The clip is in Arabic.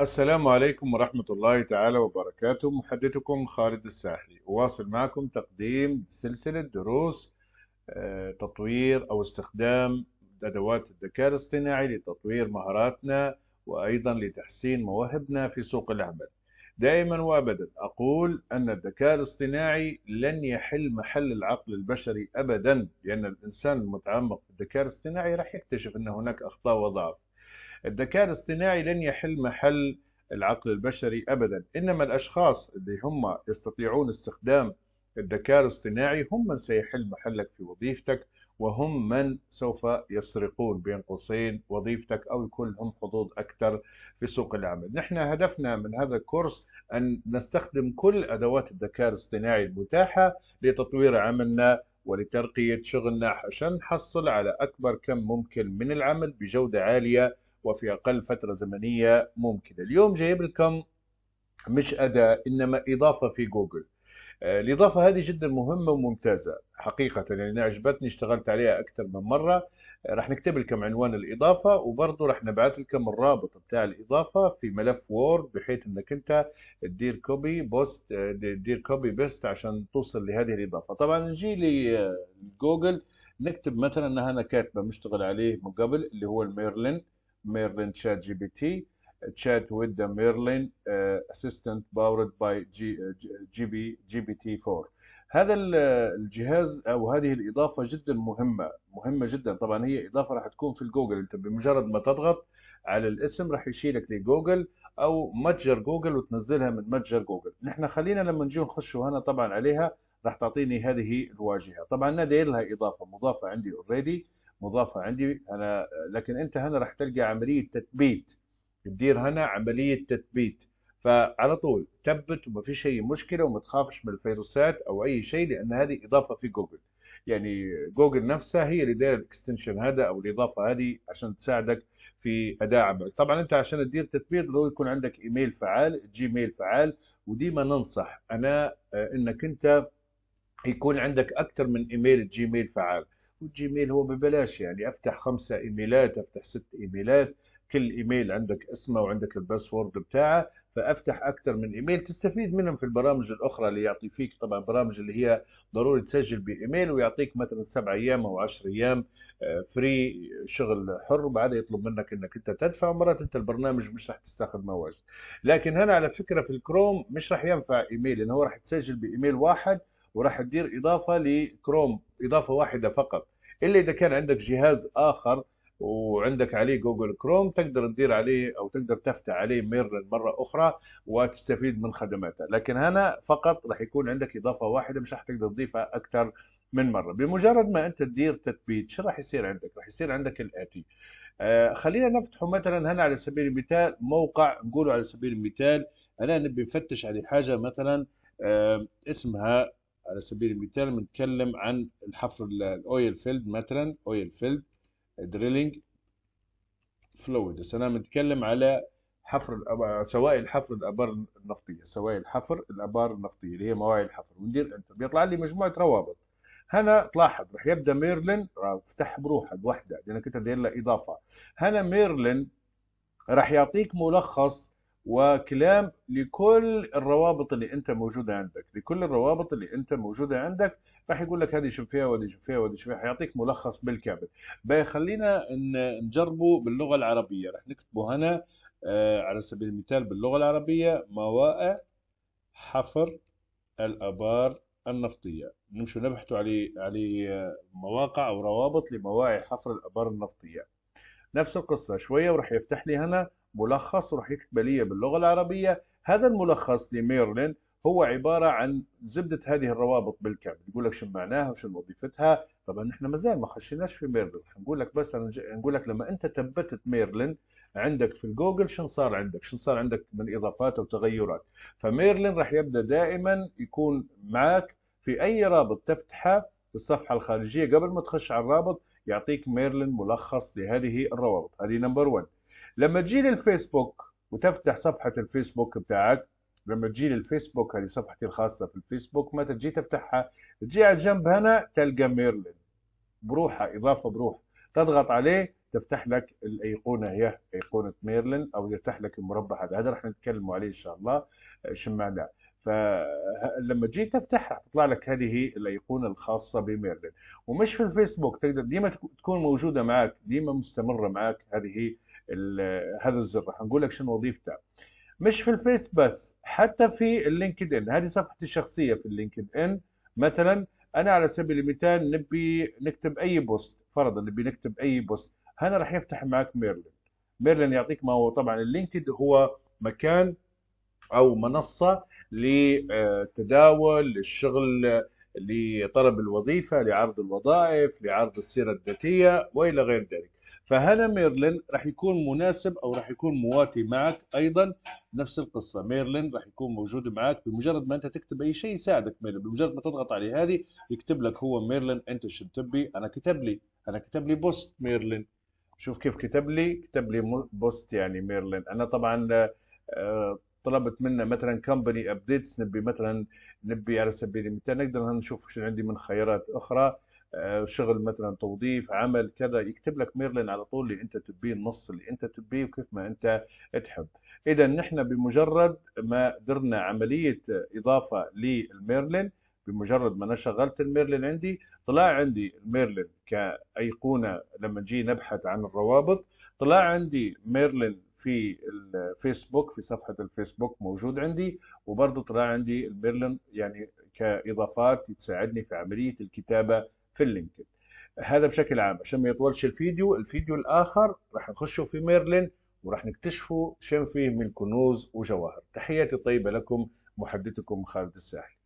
السلام عليكم ورحمة الله تعالى وبركاته محدثكم خالد الساحلي أواصل معكم تقديم سلسلة دروس آه، تطوير أو استخدام أدوات الذكاء الاصطناعي لتطوير مهاراتنا وأيضا لتحسين مواهبنا في سوق العمل دائما وابدا أقول أن الذكاء الاصطناعي لن يحل محل العقل البشري أبدا لأن الإنسان المتعمق في الذكاء الاصطناعي راح يكتشف أن هناك أخطاء وضعف الذكاء الاصطناعي لن يحل محل العقل البشري ابدا انما الاشخاص اللي هم يستطيعون استخدام الذكاء الاصطناعي هم من سيحل محلك في وظيفتك وهم من سوف يسرقون بين قوسين وظيفتك او يكون لهم حظوظ اكثر في سوق العمل. نحن هدفنا من هذا الكورس ان نستخدم كل ادوات الذكاء الاصطناعي المتاحه لتطوير عملنا ولترقيه شغلنا عشان نحصل على اكبر كم ممكن من العمل بجوده عاليه وفي اقل فتره زمنيه ممكنه اليوم جايب لكم مش اداه انما اضافه في جوجل آه، الاضافه هذه جدا مهمه وممتازه حقيقه يعني عجبتني اشتغلت عليها اكثر من مره آه، راح نكتب لكم عنوان الاضافه وبرضه راح نبعث لكم الرابط بتاع الاضافه في ملف وورد بحيث انك انت تدير كوبي بوست آه، تدير كوبي بيست عشان توصل لهذه الاضافه طبعا نجي لجوجل نكتب مثلا ان انا كاتبه مشتغل عليه من قبل اللي هو الميرلين Merlin ChatGPT. Chat with the Merlin uh, Assistant powered by جي بي جي بي تي 4 هذا آه، الجهاز او هذه الاضافه جدا مهمه مهمه جدا طبعا هي اضافه راح تكون في الجوجل انت بمجرد ما تضغط على الاسم راح يشيلك لجوجل او متجر جوجل وتنزلها من متجر جوجل نحن خلينا لما نجي نخش هنا طبعا عليها راح تعطيني هذه الواجهه طبعا نادي لها اضافه مضافه عندي اوريدي مضافه عندي انا لكن انت هنا راح تلقى عمليه تثبيت تدير هنا عمليه تثبيت فعلى طول ثبت وما فيش اي مشكله وما تخافش من الفيروسات او اي شيء لان هذه اضافه في جوجل يعني جوجل نفسها هي اللي دايره الاكستنشن هذا او الاضافه هذه عشان تساعدك في اداء عملك طبعا انت عشان تدير تثبيت لو يكون عندك ايميل فعال جيميل فعال وديما ننصح انا آه، انك انت يكون عندك اكثر من ايميل جيميل فعال والجيميل هو ببلاش يعني افتح خمسة ايميلات افتح ست ايميلات كل ايميل عندك اسمه وعندك الباسورد بتاعه فافتح اكثر من ايميل تستفيد منهم في البرامج الاخرى اللي يعطي فيك طبعا برامج اللي هي ضروري تسجل بايميل ويعطيك مثلا سبع ايام او 10 ايام فري آه، شغل حر وبعدها يطلب منك انك انت تدفع ومرات انت البرنامج مش راح تستخدمه واجد لكن هنا على فكره في الكروم مش راح ينفع ايميل لانه هو راح تسجل بايميل واحد وراح تدير اضافه لكروم اضافه واحده فقط الا اذا كان عندك جهاز اخر وعندك عليه جوجل كروم تقدر تدير عليه او تقدر تفتح عليه مرة مره اخرى وتستفيد من خدماته لكن هنا فقط راح يكون عندك اضافه واحده مش راح تقدر تضيفها اكثر من مره بمجرد ما انت تدير تثبيت شو راح يصير عندك راح يصير عندك الاتي آه خلينا نفتحه مثلا هنا على سبيل المثال موقع نقوله على سبيل المثال انا نبي نفتش عليه حاجه مثلا آه اسمها على سبيل المثال بنتكلم عن الحفر الاويل فيلد مثلا اويل فيلد دريلينج فلويد بس انا بنتكلم على حفر سوائل حفر الابار النفطيه سوائل حفر الابار النفطيه اللي هي مواعي الحفر وندير بيطلع لي مجموعه روابط هنا تلاحظ راح يبدا ميرلين فتح بروحه بوحده لانك انت داير له اضافه هنا ميرلين راح يعطيك ملخص وكلام لكل الروابط اللي انت موجوده عندك لكل الروابط اللي انت موجوده عندك راح يقول لك هذه شوف فيها وهذه شوف فيها وهذه شوف فيها حيعطيك ملخص بالكامل خلينا نجربه باللغه العربيه راح نكتبه هنا آه، على سبيل المثال باللغه العربيه مواقع حفر الابار النفطيه نمشي نبحثوا على على مواقع او روابط لمواقع حفر الابار النفطيه نفس القصه شويه وراح يفتح لي هنا ملخص وراح يكتب لي باللغه العربيه هذا الملخص لميرلين هو عباره عن زبده هذه الروابط بالكامل يقول لك شو معناها وشو وظيفتها طبعا نحن مازال ما خشيناش في ميرلين نقول لك بس نقول لك لما انت ثبتت ميرلين عندك في الجوجل شن صار عندك شن صار عندك من اضافات او تغيرات فميرلين راح يبدا دائما يكون معك في اي رابط تفتحه في الصفحه الخارجيه قبل ما تخش على الرابط يعطيك ميرلين ملخص لهذه الروابط هذه نمبر 1 لما تجي للفيسبوك وتفتح صفحه الفيسبوك بتاعك لما تجي للفيسبوك هذه صفحتي الخاصه في الفيسبوك ما تجي تفتحها تجي على الجنب هنا تلقى ميرلين بروحها اضافه بروح تضغط عليه تفتح لك الايقونه هي ايقونه ميرلين او يفتح لك المربع هذا هذا راح نتكلم عليه ان شاء الله شو فلما تجي تفتح تطلع لك هذه الايقونه الخاصه بميرلين ومش في الفيسبوك تقدر ديما تكون موجوده معك ديما مستمره معك هذه هذا الزر حنقول لك شنو وظيفته مش في الفيس بس حتى في اللينكد ان هذه صفحتي الشخصيه في اللينكد ان مثلا انا على سبيل المثال نبي نكتب اي بوست فرضا نبي نكتب اي بوست هنا راح يفتح معك ميرلين ميرلين يعطيك ما هو طبعا اللينكد هو مكان او منصه للتداول للشغل لطلب الوظيفه لعرض الوظائف لعرض السيره الذاتيه والى غير ذلك فهنا ميرلين راح يكون مناسب او راح يكون مواتي معك ايضا نفس القصه ميرلين راح يكون موجود معك بمجرد ما انت تكتب اي شيء يساعدك ميرلين بمجرد ما تضغط عليه هذه يكتب لك هو ميرلين انت شو تبي انا كتب لي انا كتب لي بوست ميرلين شوف كيف كتب لي كتب لي بوست يعني ميرلين انا طبعا آه، طلبت منه مثلا كمباني ابديتس نبي مثلا نبي على سبيل المثال نقدر نشوف شو عندي من خيارات اخرى آه، شغل مثلا توظيف عمل كذا يكتب لك ميرلين على طول اللي انت تبيه النص اللي انت تبيه وكيف ما انت تحب اذا نحن بمجرد ما درنا عمليه اضافه للميرلين بمجرد ما انا شغلت الميرلين عندي طلع عندي الميرلين كايقونه لما نجي نبحث عن الروابط طلع عندي ميرلين في الفيسبوك في صفحه الفيسبوك موجود عندي وبرضه طلع عندي الميرلين يعني كاضافات تساعدني في عمليه الكتابه في اللينكد هذا بشكل عام عشان ما يطولش الفيديو الفيديو الاخر راح نخشوا في ميرلين وراح نكتشفوا شن فيه من كنوز وجواهر تحياتي طيبه لكم محدثكم خالد الساحل